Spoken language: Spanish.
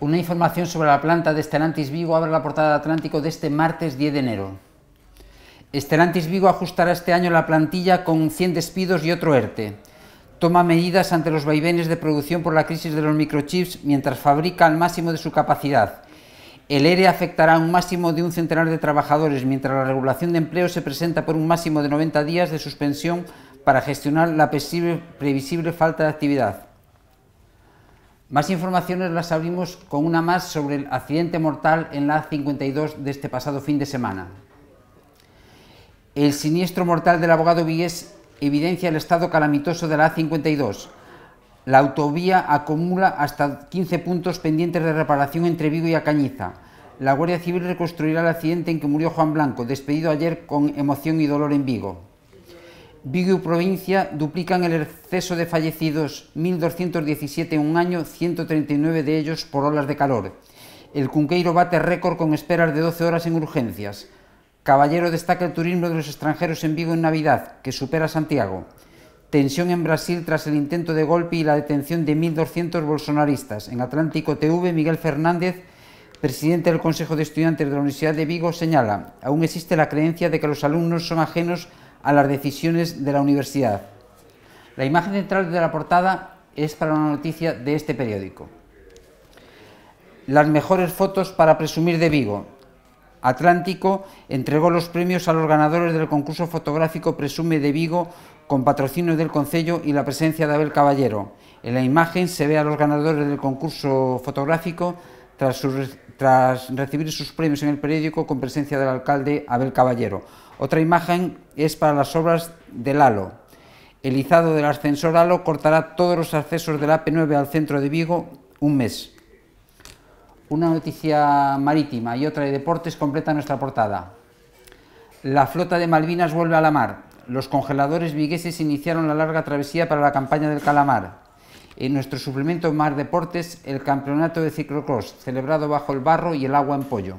una información sobre la planta de Estelantis Vigo abre la portada de Atlántico de este martes 10 de enero. Estelantis Vigo ajustará este año la plantilla con 100 despidos y otro ERTE. Toma medidas ante los vaivenes de producción por la crisis de los microchips mientras fabrica al máximo de su capacidad. El ERE afectará a un máximo de un centenar de trabajadores, mientras la regulación de empleo se presenta por un máximo de 90 días de suspensión para gestionar la previsible falta de actividad. Más informaciones las abrimos con una más sobre el accidente mortal en la A52 de este pasado fin de semana. El siniestro mortal del abogado Vigués evidencia el estado calamitoso de la A52. La autovía acumula hasta 15 puntos pendientes de reparación entre Vigo y Acañiza. La Guardia Civil reconstruirá el accidente en que murió Juan Blanco, despedido ayer con emoción y dolor en Vigo. Vigo y provincia duplican el exceso de fallecidos, 1.217 en un año, 139 de ellos por olas de calor. El Cunqueiro bate récord con esperas de 12 horas en urgencias. Caballero destaca el turismo de los extranjeros en Vigo en Navidad, que supera Santiago. Tensión en Brasil tras el intento de golpe y la detención de 1.200 bolsonaristas. En Atlántico TV, Miguel Fernández, presidente del Consejo de Estudiantes de la Universidad de Vigo, señala, aún existe la creencia de que los alumnos son ajenos a las decisiones de la universidad. La imagen central de la portada es para una noticia de este periódico. Las mejores fotos para presumir de Vigo. Atlántico entregó los premios a los ganadores del concurso fotográfico Presume de Vigo con patrocinio del Concello y la presencia de Abel Caballero. En la imagen se ve a los ganadores del concurso fotográfico tras recibir sus premios en el periódico con presencia del alcalde Abel Caballero. Otra imagen es para las obras del halo. El izado del ascensor halo cortará todos los accesos del AP9 al centro de Vigo un mes. Una noticia marítima y otra de deportes completa nuestra portada. La flota de Malvinas vuelve a la mar. Los congeladores vigueses iniciaron la larga travesía para la campaña del calamar. En nuestro suplemento Mar Deportes, el campeonato de ciclocross, celebrado bajo el barro y el agua en pollo.